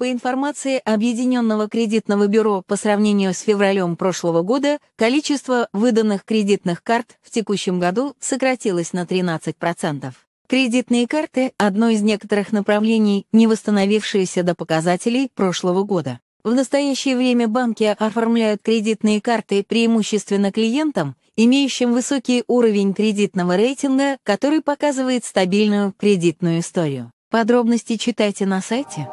По информации Объединенного кредитного бюро по сравнению с февралем прошлого года, количество выданных кредитных карт в текущем году сократилось на 13%. Кредитные карты – одно из некоторых направлений, не восстановившиеся до показателей прошлого года. В настоящее время банки оформляют кредитные карты преимущественно клиентам, имеющим высокий уровень кредитного рейтинга, который показывает стабильную кредитную историю. Подробности читайте на сайте.